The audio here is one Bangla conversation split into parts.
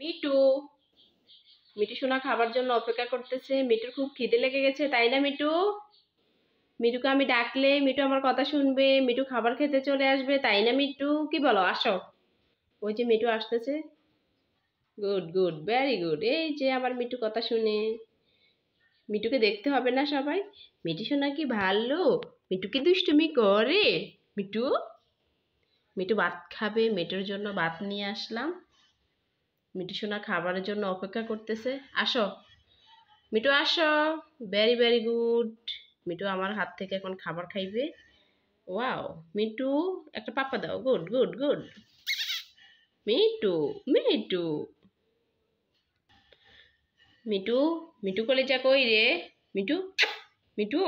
মিটু মিটু সোনা খাবার জন্য অপেক্ষা করতেছে মিটুর খুব খিদে লেগে গেছে তাই না মিটু মিটুকে আমি ডাকলে মিটু আমার কথা শুনবে মিটু খাবার খেতে চলে আসবে তাই না মিটু কি বলো আসো ওই যে মিটু আসতেছে গুড গুড ভেরি গুড এই যে আমার মিটু কথা শুনে মিটুকে দেখতে হবে না সবাই মিটু সোনা কি ভালো মিটুকে দুষ্টুমি করে মিটু মিটু ভাত খাবে মিটুর জন্য ভাত নিয়ে আসলাম মিটু সোনা খাবারের জন্য অপেক্ষা করতেছে আসো মিটু আসো ভেরি ভেরি গুড মিটু আমার হাত থেকে এখন খাবার খাইবে ওয়াও মিটু একটা পাপা দাও good good good Mitu Mitu Mitu Mitu যা কই রে মিটু মিটু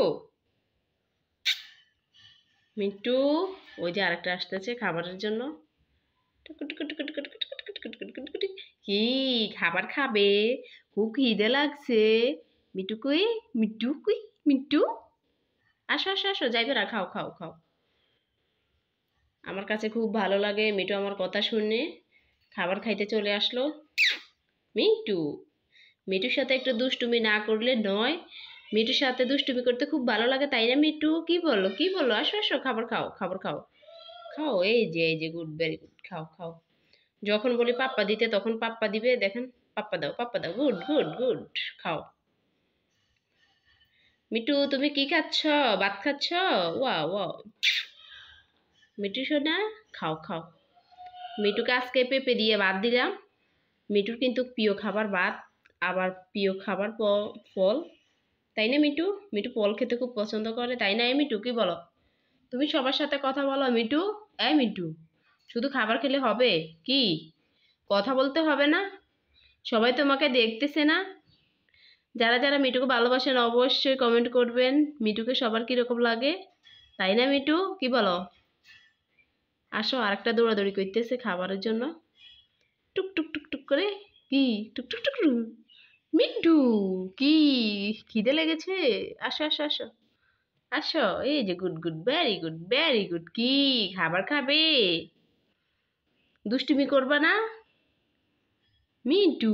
মিটু ওই যে আরেকটা আসতেছে খাবারের জন্য টুকু টুকু টুকু টুকু কি খাবার খাবে খুব খিদে লাগছে মিটুকুই মিটু কুই মিটু আসো আসো আসো যাই না খাও খাও খাও আমার কাছে খুব ভালো লাগে মিটু আমার কথা শুনে খাবার খাইতে চলে আসলো মিটু মিটুর সাথে একটু দুষ্টুমি না করলে নয় মিটুর সাথে দুষ্টুমি করতে খুব ভালো লাগে তাই না মিটু কি বলো কি বলো আসো আসো খাবার খাও খাবার খাও খাও এই যে এই যে গুড ভেরি গুড খাও খাও যখন বলি পাপ্পা দিতে তখন পাপ্পা দিবে দেখেন পাপ্পা দাও পাপ্পা দাও গুড গুড গুড খাও মিটু তুমি কি খাচ্ছ ভাত খাচ্ছ ওয়া ওয়া মিটু সোনা খাও খাও মিটুকে আজকে পেঁপে দিয়ে ভাত দিলাম মিটুর কিন্তু প্রিয় খাবার ভাত আবার প্রিয় খাবার ফল তাই না মিটু মিটু ফল খেতে খুব পছন্দ করে তাই না এই মিটু কি বলো তুমি সবার সাথে কথা বলো মিটু এই মিটু শুধু খাবার খেলে হবে কি কথা বলতে হবে না সবাই তোমাকে দেখতেছে না যারা যারা মিটুকে ভালোবাসেন অবশ্যই কমেন্ট করবেন মিটুকে সবার কীরকম লাগে তাই না মিটু কি বলো আসো আরেকটা দৌড়াদৌড়ি করতেছে খাবারের জন্য টুক টুক টুক টুক করে কি টুক টুক টুক টুক মিন্টু কি খিদে লেগেছে আসো আসো আসো আসো এই যে good good very good very good কি খাবার খাবে দুষ্টুমি করবা না মিন্টু